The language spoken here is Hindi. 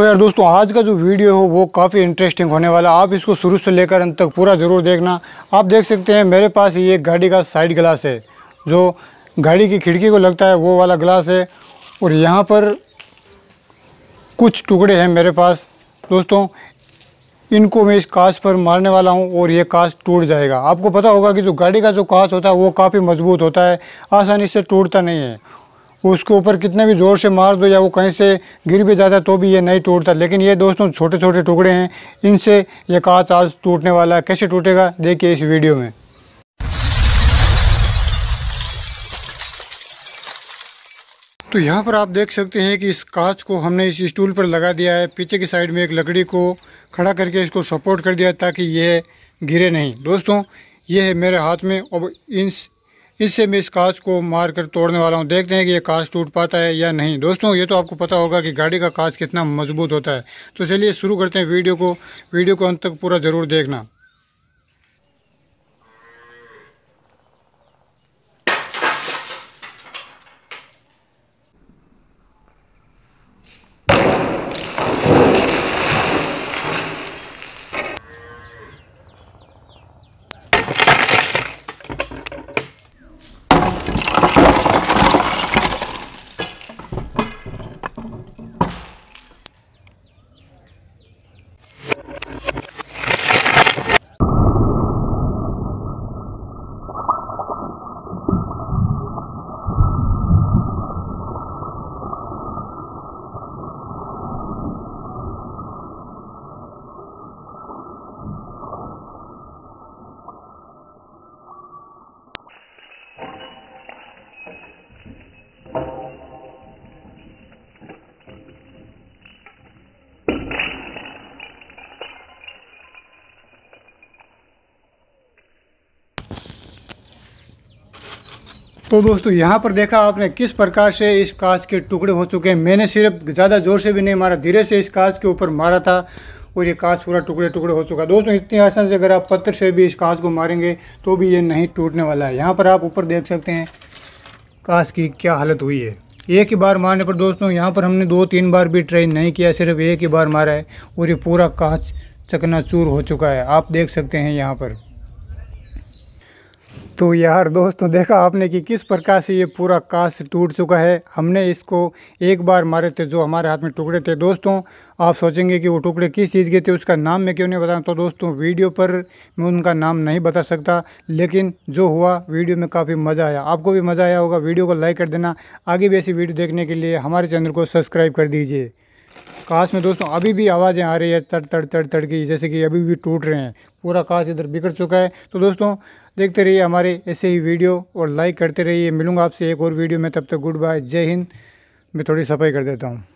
तो यार दोस्तों आज का जो वीडियो हो वो काफ़ी इंटरेस्टिंग होने वाला आप इसको शुरू से लेकर अंत तक पूरा ज़रूर देखना आप देख सकते हैं मेरे पास ये गाड़ी का साइड ग्लास है जो गाड़ी की खिड़की को लगता है वो वाला ग्लास है और यहाँ पर कुछ टुकड़े हैं मेरे पास दोस्तों इनको मैं इस काँच पर मारने वाला हूँ और ये काँच टूट जाएगा आपको पता होगा कि जो गाड़ी का जो काँच होता है वो काफ़ी मजबूत होता है आसानी से टूटता नहीं है उसके ऊपर कितने भी ज़ोर से मार दो या वो कहीं से गिर भी जाता तो भी ये नहीं टूटता लेकिन ये दोस्तों छोटे छोटे टुकड़े हैं इनसे ये कांच आज टूटने वाला है कैसे टूटेगा देखिए इस वीडियो में तो यहाँ पर आप देख सकते हैं कि इस कांच को हमने इस स्टूल पर लगा दिया है पीछे की साइड में एक लकड़ी को खड़ा करके इसको सपोर्ट कर दिया ताकि यह गिरे नहीं दोस्तों ये है मेरे हाथ में अब इन इससे मैं इस कांच को मार कर तोड़ने वाला हूँ देखते हैं कि ये कांच टूट पाता है या नहीं दोस्तों ये तो आपको पता होगा कि गाड़ी का कांच कितना मजबूत होता है तो चलिए शुरू करते हैं वीडियो को वीडियो को अंत तक पूरा ज़रूर देखना तो दोस्तों यहाँ पर देखा आपने किस प्रकार से इस कांच के टुकड़े हो चुके हैं मैंने सिर्फ ज़्यादा जोर से भी नहीं मारा धीरे से इस कांच के ऊपर मारा था और ये कांच पूरा टुकड़े टुकड़े हो चुका है दोस्तों इतनी आसान से अगर आप पत्थर से भी इस कांच को मारेंगे तो भी ये नहीं टूटने वाला है यहाँ पर आप ऊपर देख सकते हैं कांच की क्या हालत हुई है एक ही बार मारने पर दोस्तों यहाँ पर हमने दो तीन बार भी ट्राई नहीं किया सिर्फ एक ही बार मारा है और ये पूरा कांच चकनाचूर हो चुका है आप देख सकते हैं यहाँ पर तो यार दोस्तों देखा आपने कि किस प्रकार से ये पूरा कांच टूट चुका है हमने इसको एक बार मारे थे जो हमारे हाथ में टुकड़े थे दोस्तों आप सोचेंगे कि वो टुकड़े किस चीज़ के थे उसका नाम मैं क्यों नहीं बताऊँ तो दोस्तों वीडियो पर मैं उनका नाम नहीं बता सकता लेकिन जो हुआ वीडियो में काफ़ी मज़ा आया आपको भी मज़ा आया होगा वीडियो को लाइक कर देना आगे भी ऐसी वीडियो देखने के लिए हमारे चैनल को सब्सक्राइब कर दीजिए काश में दोस्तों अभी भी आवाज़ें आ रही है तड़ तड़ तड़ तड़ की जैसे कि अभी भी टूट रहे हैं पूरा काश इधर बिगड़ चुका है तो दोस्तों देखते रहिए हमारे ऐसे ही वीडियो और लाइक करते रहिए मिलूंगा आपसे एक और वीडियो में तब तक गुड बाय जय हिंद मैं थोड़ी सफाई कर देता हूँ